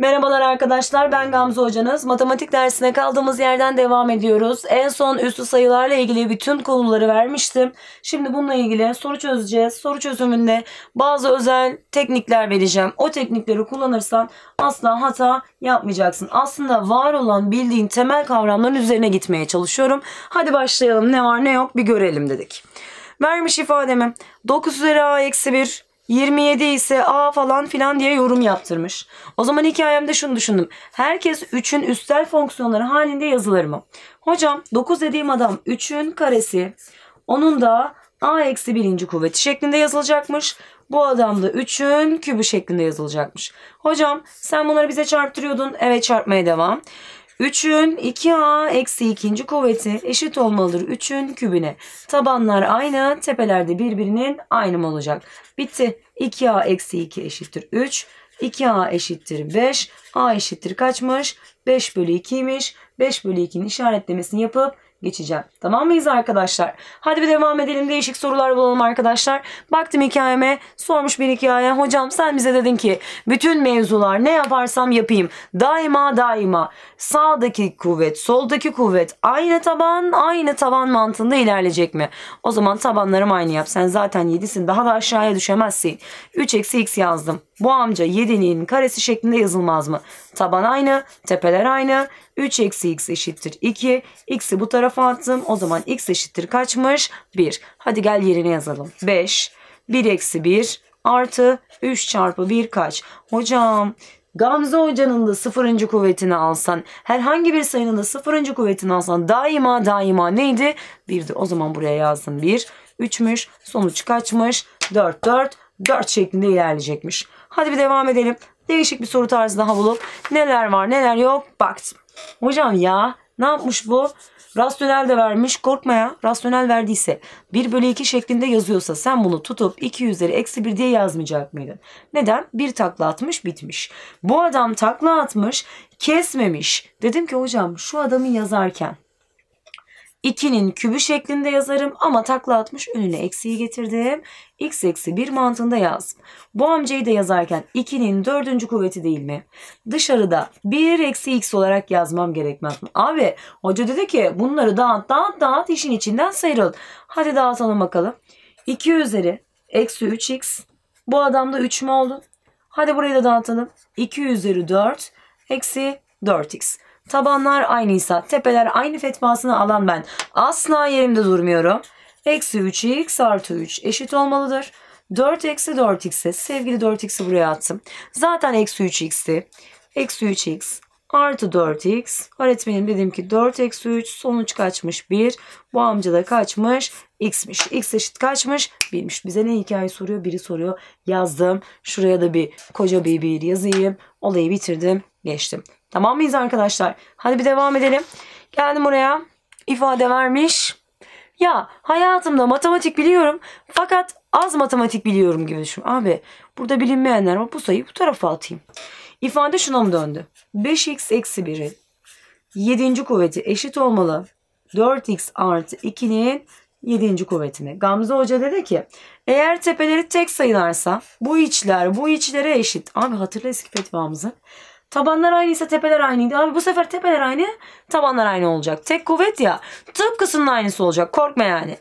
Merhabalar arkadaşlar ben Gamze hocanız. Matematik dersine kaldığımız yerden devam ediyoruz. En son üslü sayılarla ilgili bütün konuları vermiştim. Şimdi bununla ilgili soru çözeceğiz. Soru çözümünde bazı özel teknikler vereceğim. O teknikleri kullanırsan asla hata yapmayacaksın. Aslında var olan bildiğin temel kavramların üzerine gitmeye çalışıyorum. Hadi başlayalım ne var ne yok bir görelim dedik. Vermiş ifademi 9 üzeri a eksi 1 27 ise a falan filan diye yorum yaptırmış. O zaman hikayemde şunu düşündüm. Herkes 3'ün üstel fonksiyonları halinde yazılır mı? Hocam 9 dediğim adam 3'ün karesi. Onun da a eksi birinci kuvveti şeklinde yazılacakmış. Bu adam da 3'ün kübü şeklinde yazılacakmış. Hocam sen bunları bize çarptırıyordun. Evet çarpmaya devam. 3'ün 2a eksi 2. kuvveti eşit olmalıdır 3'ün kübüne. Tabanlar aynı, tepeler de birbirinin aynı mı olacak? Bitti. 2a eksi 2 eşittir 3. 2a eşittir 5. a eşittir kaçmış? 5 bölü 2'ymiş. 5 bölü 2'nin işaretlemesini yapıp geçeceğim. Tamam mıyız arkadaşlar? Hadi bir devam edelim. Değişik sorular bulalım arkadaşlar. Baktım hikayeme. Sormuş bir hikaye. Hocam sen bize dedin ki bütün mevzular ne yaparsam yapayım. Daima daima sağdaki kuvvet, soldaki kuvvet aynı taban, aynı taban mantığında ilerleyecek mi? O zaman tabanlarım aynı yap. Sen zaten 7'sin. Daha da aşağıya düşemezsin. 3 eksi x yazdım. Bu amca 7'nin karesi şeklinde yazılmaz mı? Taban aynı, tepeler aynı. 3 eksi x eşittir 2. X'i bu tarafa attım. O zaman x eşittir kaçmış? 1. Hadi gel yerine yazalım. 5. 1 eksi 1 artı 3 çarpı 1 kaç? Hocam Gamze hocanın da sıfırıncı kuvvetini alsan herhangi bir sayının da sıfırıncı kuvvetini alsan daima daima neydi? 1'di. O zaman buraya yazdım 1. 3'müş. Sonuç kaçmış? 4 4 4 şeklinde ilerleyecekmiş. Hadi bir devam edelim. Değişik bir soru tarzı daha bulup neler var neler yok baktım. Hocam ya ne yapmış bu? Rasyonel de vermiş. Korkma ya. Rasyonel verdiyse 1 bölü 2 şeklinde yazıyorsa sen bunu tutup 2 üzeri eksi 1 diye yazmayacak mıydın? Neden? Bir takla atmış bitmiş. Bu adam takla atmış kesmemiş. Dedim ki hocam şu adamı yazarken 2'nin kübü şeklinde yazarım ama takla atmış önüne eksiği getirdim. X eksi 1 mantığında yazdım. Bu amcayı da yazarken 2'nin dördüncü kuvveti değil mi? Dışarıda 1 eksi x olarak yazmam gerekmez mi? Abi hoca dedi ki bunları dağıt dağıt dağıt işin içinden sıyrıl. Hadi dağıtalım bakalım. 2 üzeri eksi 3x bu adamda 3 mü oldu? Hadi burayı da dağıtalım. 2 üzeri 4 eksi 4x. Tabanlar aynıysa tepeler aynı fetvasını alan ben asla yerimde durmuyorum. Eksi 3x artı 3 eşit olmalıdır. 4 eksi 4x'e sevgili 4x'i buraya attım. Zaten eksi 3x'i eksi 3x artı 4x. Öğretmenim dedim ki 4 eksi 3 sonuç kaçmış 1. Bu amca da kaçmış x'miş. x eşit kaçmış 1'miş. Bize ne hikaye soruyor? Biri soruyor. Yazdım. Şuraya da bir koca bir bir yazayım. Olayı bitirdim. Geçtim. Tamam mıyız arkadaşlar? Hadi bir devam edelim. Geldim oraya. İfade vermiş. Ya hayatımda matematik biliyorum fakat az matematik biliyorum gibi düşün. Abi burada bilinmeyenler var. Bu sayıyı bu tarafa atayım. İfade şuna mı döndü? 5x eksi 1'in 7. kuvveti eşit olmalı. 4x artı 2'nin 7. kuvvetini. Gamze Hoca dedi ki eğer tepeleri tek sayılarsa bu içler bu içlere eşit. Abi hatırla eski fetvamızı. Tabanlar aynıysa tepeler aynıydı. Abi bu sefer tepeler aynı tabanlar aynı olacak. Tek kuvvet ya tıpkısının aynısı olacak. Korkma yani.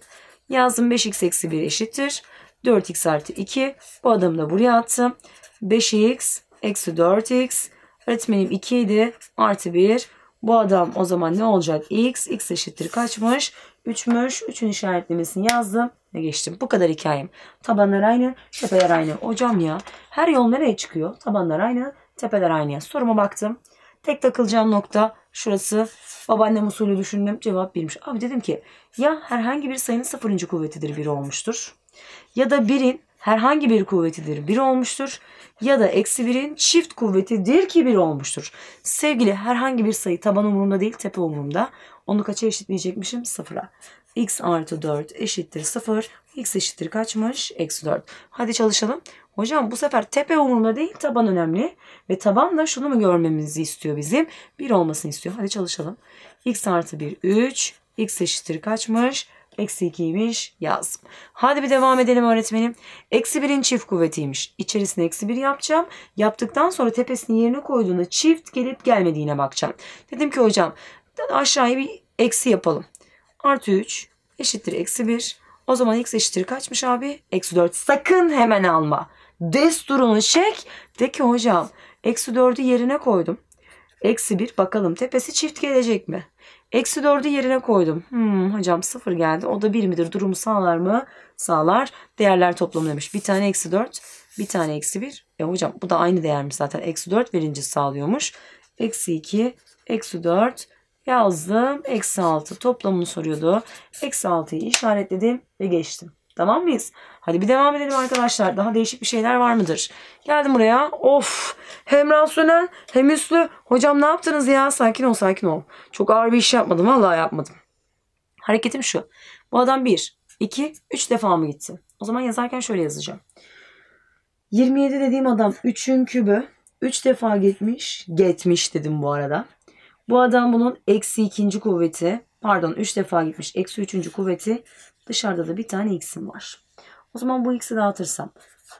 Yazdım 5x eksi 1 eşittir. 4x artı 2. Bu adımı da buraya attım. 5x Eksi 4x. Öğretmenim 2 idi. Artı 1. Bu adam o zaman ne olacak? X. X eşittir kaçmış? 3'müş. 3'ün işaretlemesini yazdım. Ne geçtim? Bu kadar hikayem. Tabanlar aynı. Tepeler aynı. Hocam ya. Her yol nereye çıkıyor? Tabanlar aynı. Tepeler aynı. Soruma baktım. Tek takılacağım nokta şurası. Babaannem usulü düşündüm. Cevap birmiş. Abi dedim ki ya herhangi bir sayının sıfırıncı kuvvetidir biri olmuştur. Ya da birin herhangi bir kuvvetidir bir olmuştur ya da eksi birin çift kuvvetidir ki bir olmuştur. Sevgili herhangi bir sayı taban umurumda değil tepe umurumda. Onu kaça eşitleyecekmişim? Sıfıra. x artı 4 eşittir 0. x eşittir kaçmış? Eksi 4. Hadi çalışalım. Hocam bu sefer tepe umurumda değil taban önemli. Ve taban da şunu mu görmemizi istiyor bizim? 1 olmasını istiyor. Hadi çalışalım. x artı 1 3. x eşittir kaçmış? Eksi 2'ymiş yazdım. Hadi bir devam edelim öğretmenim. Eksi 1'in çift kuvvetiymiş. İçerisine eksi 1 yapacağım. Yaptıktan sonra tepesini yerine koyduğunda çift gelip gelmediğine bakacağım. Dedim ki hocam aşağıya bir eksi yapalım. Artı 3 eşittir eksi 1. O zaman x eşittir kaçmış abi? Eksi 4. Sakın hemen alma. Desturunu çek. De ki hocam eksi 4'ü yerine koydum. Eksi 1 bakalım tepesi çift gelecek mi? Eksi 4'ü yerine koydum. Hmm, hocam 0 geldi. O da 1 midir? Durumu sağlar mı? Sağlar. Değerler toplamı demiş. Bir tane eksi 4. Bir tane eksi 1. E hocam bu da aynı değermiş zaten. Eksi 4 verince sağlıyormuş. Eksi 2. Eksi 4. Yazdım. Eksi 6. Toplamını soruyordu. Eksi 6'yı işaretledim ve geçtim. Tamam mıyız? Hadi bir devam edelim arkadaşlar. Daha değişik bir şeyler var mıdır? Geldim buraya. Of! Hem rasyonel hem üslü. Hocam ne yaptınız ya? Sakin ol sakin ol. Çok ağır bir iş yapmadım. Vallahi yapmadım. Hareketim şu. Bu adam bir, iki, üç defa mı gitti? O zaman yazarken şöyle yazacağım. 27 dediğim adam 3'ün kübü. 3 defa gitmiş. Getmiş dedim bu arada. Bu adam bunun eksi ikinci kuvveti. Pardon 3 defa gitmiş. Eksi üçüncü kuvveti Dışarıda da bir tane x'im var. O zaman bu x'i dağıtırsam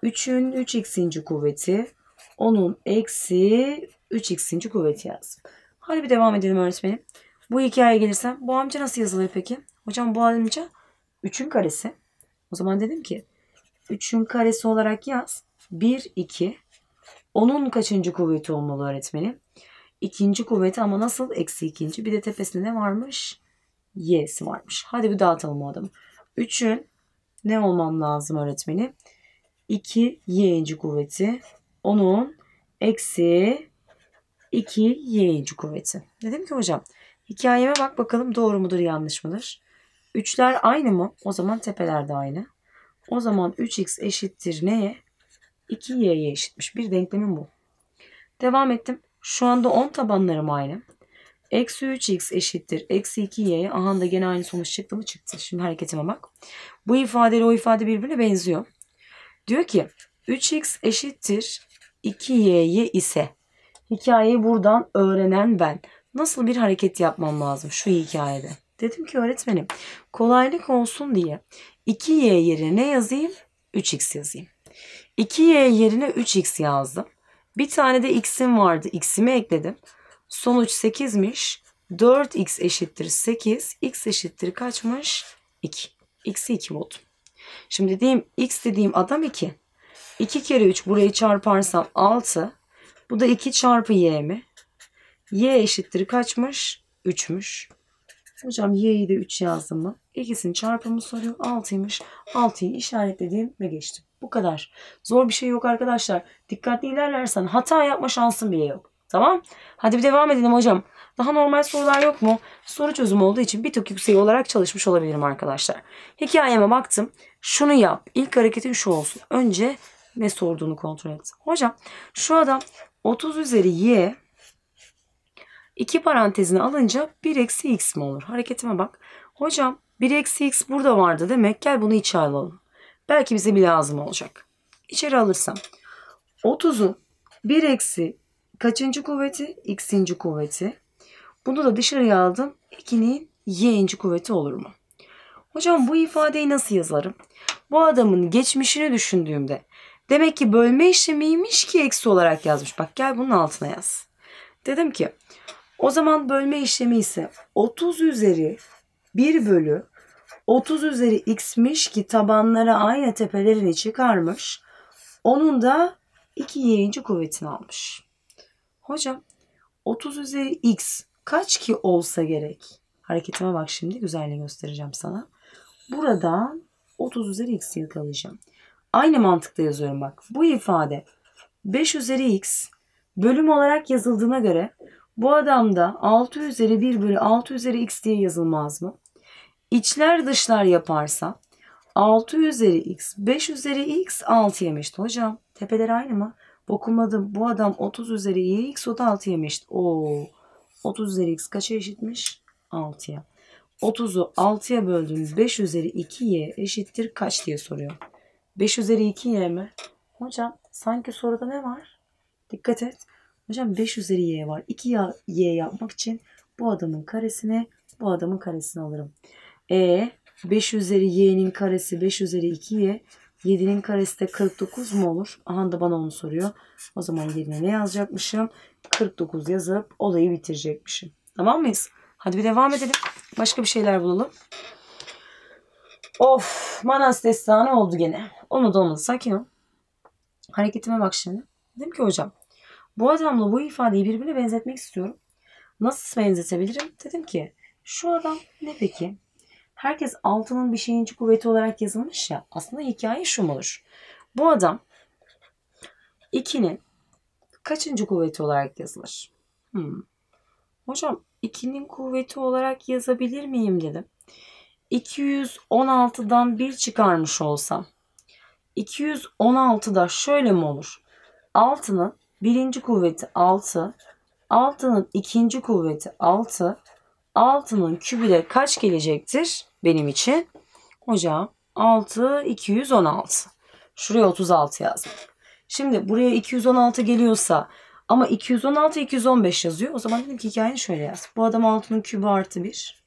3'ün 3x'inci kuvveti 10'un eksi 3x'inci kuvveti yazdım. Hadi bir devam edelim öğretmenim. Bu hikaye gelirsem bu amca nasıl yazılır peki? Hocam bu amca 3'ün karesi. O zaman dedim ki 3'ün karesi olarak yaz. 1, 2. 10'un kaçıncı kuvveti olmalı öğretmenim? İkinci kuvveti ama nasıl? Eksi ikinci. Bir de tepesinde ne varmış? Y'si varmış. Hadi bir dağıtalım o adamı. 3'ün ne olmam lazım öğretmenim? 2 y'inci kuvveti. Onun eksi 2 y'inci kuvveti. Dedim ki hocam hikayeme bak bakalım doğru mudur yanlış mıdır? Üçler aynı mı? O zaman tepeler de aynı. O zaman 3x eşittir neye? 2y'ye eşitmiş. Bir denklemin bu. Devam ettim. Şu anda 10 tabanlarım aynı. Eksi 3x eşittir. Eksi 2y. Aha da gene aynı sonuç çıktı mı? Çıktı. Şimdi hareketime bak. Bu ifade ile o ifade birbirine benziyor. Diyor ki 3x eşittir 2 yyi ise hikayeyi buradan öğrenen ben nasıl bir hareket yapmam lazım şu hikayede? Dedim ki öğretmenim kolaylık olsun diye 2y yerine ne yazayım? 3x yazayım. 2y yerine 3x yazdım. Bir tane de x'im vardı. X'imi ekledim. Sonuç 8'miş. 4x eşittir 8. x eşittir kaçmış? 2. x'i 2 buldum. Şimdi dediğim x dediğim adam 2. 2 kere 3 burayı çarparsam 6. Bu da 2 çarpı y mi? y eşittir kaçmış? 3'müş. Hocam y'yi de 3 yazdım mı? İkisinin çarpımı soruyor. 6'ymış. 6'yı işaretledim ve geçtim. Bu kadar. Zor bir şey yok arkadaşlar. Dikkatli ilerlersen hata yapma şansın bile yok. Tamam. Hadi bir devam edelim hocam. Daha normal sorular yok mu? Soru çözümü olduğu için bir tık yüksek olarak çalışmış olabilirim arkadaşlar. Hikayeme baktım. Şunu yap. İlk hareketin şu olsun. Önce ne sorduğunu kontrol et. Hocam şu adam 30 üzeri y iki parantezine alınca 1 eksi x mi olur? Hareketime bak. Hocam 1 eksi x burada vardı demek. Gel bunu içe alalım. Belki bize bir lazım olacak. İçeri alırsam 30'un 1 eksi kaçıncı kuvveti? X'inci kuvveti. Bunu da dışarıya aldım. 2'nin Y'inci kuvveti olur mu? Hocam bu ifadeyi nasıl yazarım? Bu adamın geçmişini düşündüğümde demek ki bölme işlemiymiş ki eksi olarak yazmış. Bak gel bunun altına yaz. Dedim ki o zaman bölme işlemi ise 30 üzeri 1 bölü 30 üzeri x'miş ki tabanlara aynı tepelerini çıkarmış. Onun da 2 y'inci kuvvetini almış. Hocam 30 üzeri x kaç ki olsa gerek? Hareketime bak şimdi güzelliği göstereceğim sana. Buradan 30 üzeri x'i yakalayacağım. Aynı mantıkla yazıyorum bak. Bu ifade 5 üzeri x bölüm olarak yazıldığına göre bu adamda 6 üzeri 1 bölü 6 üzeri x diye yazılmaz mı? İçler dışlar yaparsa 6 üzeri x 5 üzeri x 6 yemişti hocam. Tepeler aynı mı? Dokunmadım. Bu adam 30 üzeri yx o da 6 yemiş. Oo. 30 üzeri x kaça eşitmiş? 6'ya. 30'u 6'ya böldüğümüz 5 üzeri 2y eşittir kaç diye soruyor. 5 üzeri 2y mi? Hocam sanki soruda ne var? Dikkat et. Hocam 5 üzeri y var. 2y yapmak için bu adamın karesini bu adamın karesini alırım. E 5 üzeri y'nin karesi 5 üzeri 2y 7'nin karesi de 49 mu olur? Aha da bana onu soruyor. O zaman yerine ne yazacakmışım? 49 yazıp olayı bitirecekmişim. Tamam mıyız? Hadi bir devam edelim. Başka bir şeyler bulalım. Of Manas destanı oldu gene. Onu da olmadı. Sakin ol. Hareketime bak şimdi. Dedim ki hocam bu adamla bu ifadeyi birbirine benzetmek istiyorum. Nasıl benzetebilirim? Dedim ki şu adam ne peki? herkes altının bir şeyinci kuvveti olarak yazılmış ya. Aslında hikaye şu olur. Bu adam ikinin kaçıncı kuvveti olarak yazılır? Hmm. Hocam ikinin kuvveti olarak yazabilir miyim dedim. 216'dan 1 çıkarmış olsam 216'da şöyle mi olur? 6'nın birinci kuvveti 6, 6'nın ikinci kuvveti 6, 6'nın kübü de kaç gelecektir? benim için. Hocam 6 216. Şuraya 36 yazdım. Şimdi buraya 216 geliyorsa ama 216 215 yazıyor. O zaman dedim ki hikayeyi şöyle yaz. Bu adam 6'nın kübü artı 1.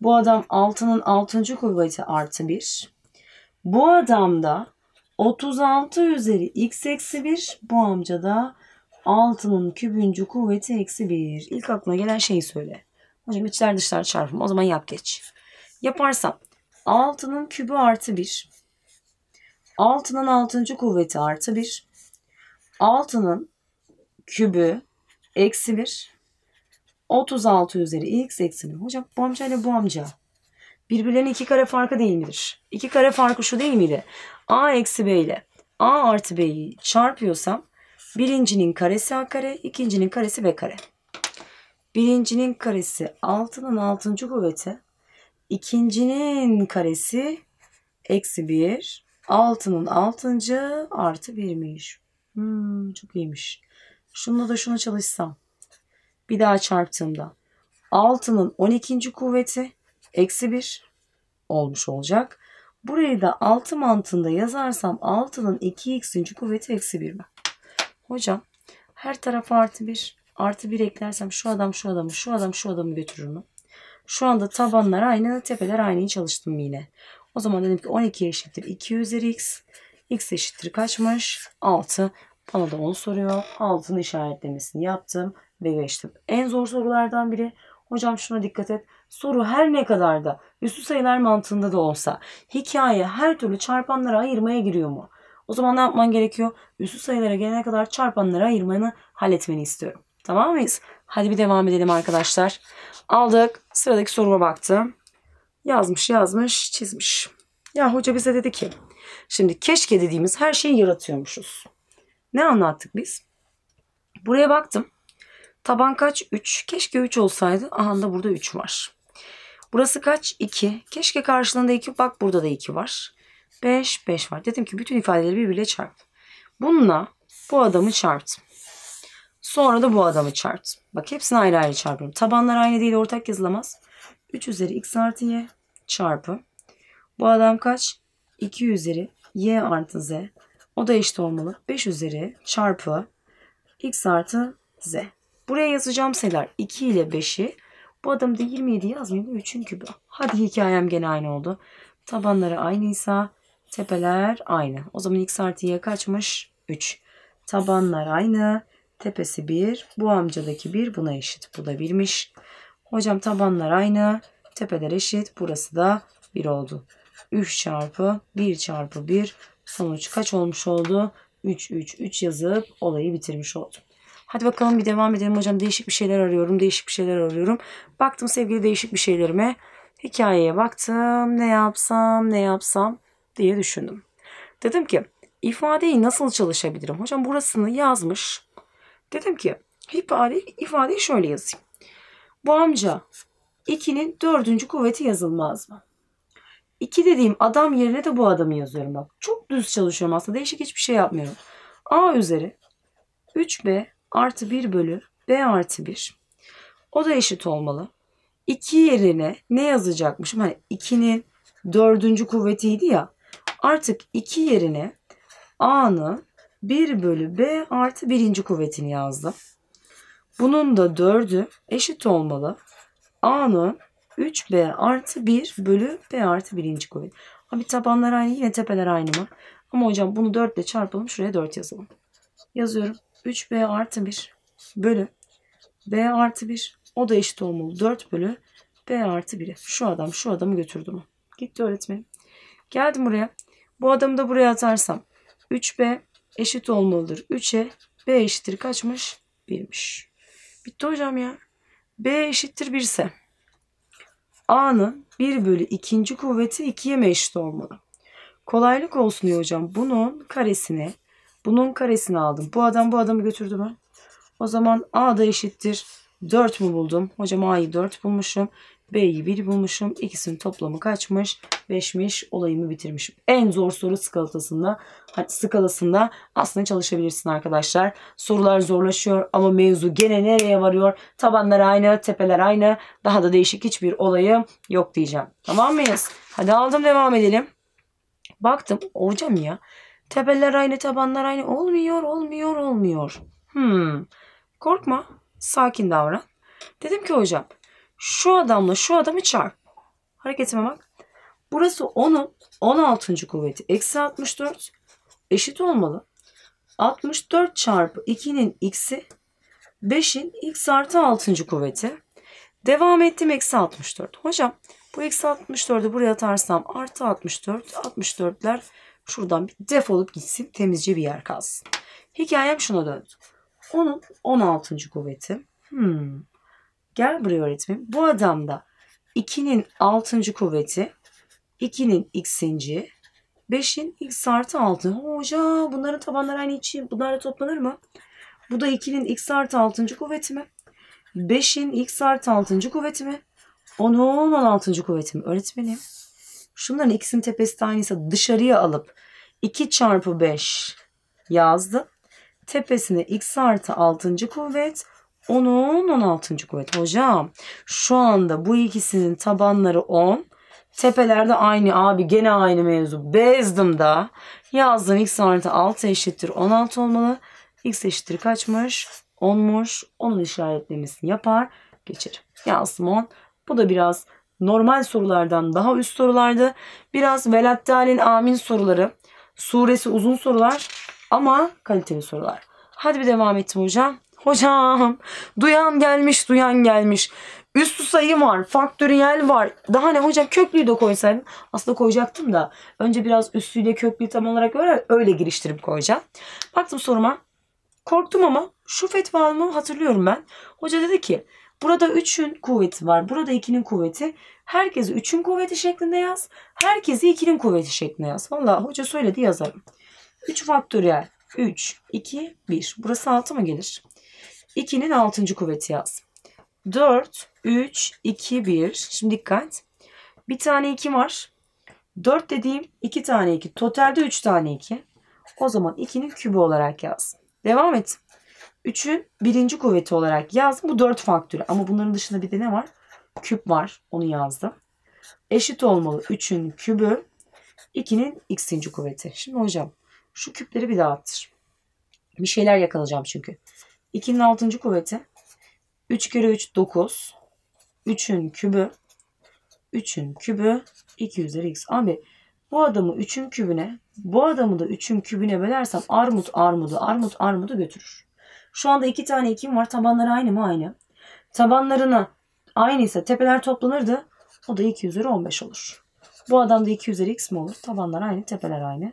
Bu adam 6'nın 6. kuvveti artı 1. Bu adam da 36 üzeri x eksi 1. Bu amca da 6'nın kübüncü kuvveti eksi 1. İlk aklına gelen şeyi söyle. Hocam içler dışlar çarpım. O zaman yap geç yaparsam 6'nın kübü artı 1. 6'nın 6. kuvveti artı 1. 6'nın kübü eksi 1. 36 üzeri x eksi 1. Hocam bu amca ile bu amca birbirlerinin iki kare farkı değil midir? İki kare farkı şu değil miydi? a eksi b ile a artı b'yi çarpıyorsam birincinin karesi a kare, ikincinin karesi b kare. Birincinin karesi 6'nın 6. kuvveti İkincinin karesi eksi bir. Altının altıncı artı birmiş. Hmm, çok iyiymiş. Şunu da şunu çalışsam. Bir daha çarptığımda. Altının on ikinci kuvveti eksi bir olmuş olacak. Burayı da altı mantığında yazarsam altının iki ikinci kuvveti eksi bir. mi? Hocam her taraf artı bir, Artı bir eklersem şu adam şu adamı şu adam şu adamı götürür mü? Şu anda tabanlar aynı, tepeler aynı çalıştım yine. O zaman dedim ki 12 eşittir 2 üzeri x. x eşittir kaçmış? 6. Bana da onu soruyor. 6'nın işaretlemesini yaptım ve geçtim. En zor sorulardan biri. Hocam şuna dikkat et. Soru her ne kadar da üstü sayılar mantığında da olsa hikaye her türlü çarpanlara ayırmaya giriyor mu? O zaman ne yapman gerekiyor? Üstü sayılara gelene kadar çarpanlara ayırmanı halletmeni istiyorum. Tamam mıyız? Hadi bir devam edelim arkadaşlar. Aldık. Sıradaki soruma baktım. Yazmış yazmış çizmiş. Ya hoca bize dedi ki şimdi keşke dediğimiz her şeyi yaratıyormuşuz. Ne anlattık biz? Buraya baktım. Taban kaç? 3. Keşke 3 olsaydı. Aha da burada 3 var. Burası kaç? 2. Keşke karşılığında 2. Bak burada da 2 var. 5, 5 var. Dedim ki bütün ifadeleri birbirine çarp. Bununla bu adamı çarptım. Sonra da bu adamı çarp. Bak hepsini ayrı ayrı çarpıyorum. Tabanlar aynı değil ortak yazılamaz. 3 üzeri x artı y çarpı. Bu adam kaç? 2 üzeri y artı z. O da eşit olmalı. 5 üzeri çarpı x artı z. Buraya yazacağım sayılar 2 ile 5'i. Bu adamı da 27 yazmayayım. çünkü. kübü. Hadi hikayem gene aynı oldu. Tabanları aynıysa tepeler aynı. O zaman x artı y kaçmış? 3. Tabanlar aynı. Tepesi 1. Bu amcadaki 1 buna eşit. Bu da 1'miş. Hocam tabanlar aynı. Tepeler eşit. Burası da 1 oldu. 3 çarpı 1 çarpı 1. Sonuç kaç olmuş oldu? 3 3 3 yazıp olayı bitirmiş oldum. Hadi bakalım bir devam edelim hocam. Değişik bir şeyler arıyorum. Değişik bir şeyler arıyorum. Baktım sevgili değişik bir şeylerime. Hikayeye baktım. Ne yapsam ne yapsam diye düşündüm. Dedim ki ifadeyi nasıl çalışabilirim? Hocam burasını yazmış. Dedim ki ifade, ifadeyi şöyle yazayım. Bu amca 2'nin dördüncü kuvveti yazılmaz mı? 2 dediğim adam yerine de bu adamı yazıyorum bak. Çok düz çalışıyorum aslında. Değişik hiçbir şey yapmıyorum. A üzeri 3B artı 1 bölü B artı 1. O da eşit olmalı. 2 yerine ne yazacakmışım? Hani 2'nin dördüncü kuvvetiydi ya. Artık 2 yerine A'nın 1 bölü b artı birinci kuvvetini yazdım. Bunun da 4'ü eşit olmalı. A'nın 3b artı 1 bölü b artı birinci kuvvet. Abi tabanlar aynı yine tepeler aynı mı? Ama hocam bunu 4 ile çarpalım. Şuraya 4 yazalım. Yazıyorum. 3b artı 1 bölü b artı 1 o da eşit olmalı. 4 bölü b artı 1'e. Şu adam şu adamı götürdü mü? Gitti öğretmenim. Geldim buraya. Bu adamı da buraya atarsam 3b eşit olmalıdır 3'e. B eşittir kaçmış? 1'miş. Bitti hocam ya. B eşittir 1 ise A'nın 1 bölü 2. kuvveti 2'ye mi eşit olmalı? Kolaylık olsun diyor hocam. Bunun karesini bunun karesini aldım. Bu adam bu adamı götürdü mü? O zaman A da eşittir. 4 mu buldum? Hocam A'yı 4 bulmuşum. B'yi 1 bulmuşum. İkisinin toplamı kaçmış? 5'miş. Olayımı bitirmişim. En zor soru skalasında, skalasında aslında çalışabilirsin arkadaşlar. Sorular zorlaşıyor ama mevzu gene nereye varıyor? Tabanlar aynı, tepeler aynı. Daha da değişik hiçbir olayı yok diyeceğim. Tamam mıyız? Hadi aldım devam edelim. Baktım hocam ya. Tepeler aynı, tabanlar aynı. Olmuyor, olmuyor, olmuyor. Hmm. Korkma. Sakin davran. Dedim ki hocam şu adamla şu adamı çarp. Hareketime bak. Burası 10'un 16. kuvveti. Eksi 64 eşit olmalı. 64 çarpı 2'nin x'i 5'in x artı 6. kuvveti. Devam ettim eksi 64. Hocam bu eksi 64'ü buraya atarsam artı 64. 64'ler şuradan bir defolup gitsin. Temizce bir yer kalsın. Hikayem şuna döndü. Onun 16. kuvveti. Hmm. Gel buraya öğretmenim. Bu adamda 2'nin 6. kuvveti, 2'nin x'inci, 5'in x artı 6. Hoca bunların tabanları aynı içi. Bunlar da toplanır mı? Bu da 2'nin x artı 6. kuvveti mi? 5'in x artı 6. kuvveti mi? 10'un 16. kuvveti mi? Öğretmenim. Şunların x'in tepesi de aynıysa dışarıya alıp 2 çarpı 5 yazdım. Tepesine x artı 6. kuvvet 10'un 16. kuvvet. Hocam şu anda bu ikisinin tabanları 10. Tepelerde aynı abi gene aynı mevzu. Bezdim'da yazdım x artı 6 eşittir 16 olmalı. x eşittir kaçmış? 10'muş. Onun işaretlemesini yapar. Geçerim. Yazdım 10. Bu da biraz normal sorulardan daha üst sorulardı. Biraz velattalin amin soruları. Suresi uzun sorular ama kaliteli sorular. Hadi bir devam ettim hocam. Hocam duyan gelmiş duyan gelmiş. Üstü sayı var, faktöriyel var. Daha ne hocam köklüyü de koysaydım. Aslında koyacaktım da. Önce biraz üstüyle köklüyü tam olarak öyle, öyle giriştirip koyacağım. Baktım soruma. Korktum ama şu fetvamı hatırlıyorum ben. Hoca dedi ki burada 3'ün kuvveti var. Burada 2'nin kuvveti. Herkesi 3'ün kuvveti şeklinde yaz. Herkesi 2'nin kuvveti şeklinde yaz. Valla hoca söyledi yazarım. 3 faktöriyel. 3, 2, 1. Burası 6 mı gelir? 2'nin 6. kuvveti yaz. 4, 3, 2, 1. Şimdi dikkat. Bir tane 2 var. 4 dediğim 2 tane 2. Totalde 3 tane 2. O zaman 2'nin kübü olarak yaz. Devam et. 3'ün birinci kuvveti olarak yazdım. Bu 4 faktörü. Ama bunların dışında bir de ne var? Küp var. Onu yazdım. Eşit olmalı. 3'ün kübü 2'nin x'inci kuvveti. Şimdi hocam şu küpleri bir dağıttır. Bir şeyler yakalayacağım çünkü. 2'nin 6. kuvveti. 3 kere 3 9. 3'ün kübü. 3'ün kübü 2 üzeri x. Abi bu adamı 3'ün kübüne bu adamı da 3'ün kübüne bölersem armut armudu armut armudu götürür. Şu anda 2 tane 2'm var. Tabanları aynı mı? Aynı. Tabanlarına aynıysa tepeler toplanırdı. O da 2 üzeri 15 olur. Bu adam da 2 üzeri x mi olur? Tabanlar aynı, tepeler aynı.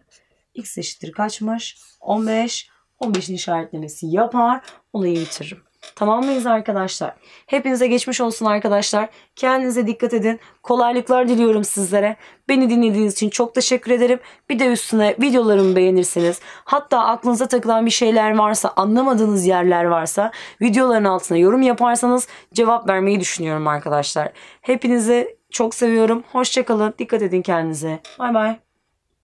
x eşittir kaçmış? 15. 15'in işaretlemesi yapar. Olayı bitiririm. Tamam mıyız arkadaşlar? Hepinize geçmiş olsun arkadaşlar. Kendinize dikkat edin. Kolaylıklar diliyorum sizlere. Beni dinlediğiniz için çok teşekkür ederim. Bir de üstüne videolarımı beğenirseniz, hatta aklınıza takılan bir şeyler varsa, anlamadığınız yerler varsa videoların altına yorum yaparsanız cevap vermeyi düşünüyorum arkadaşlar. Hepinizi çok seviyorum. Hoşçakalın. Dikkat edin kendinize. Bay bay.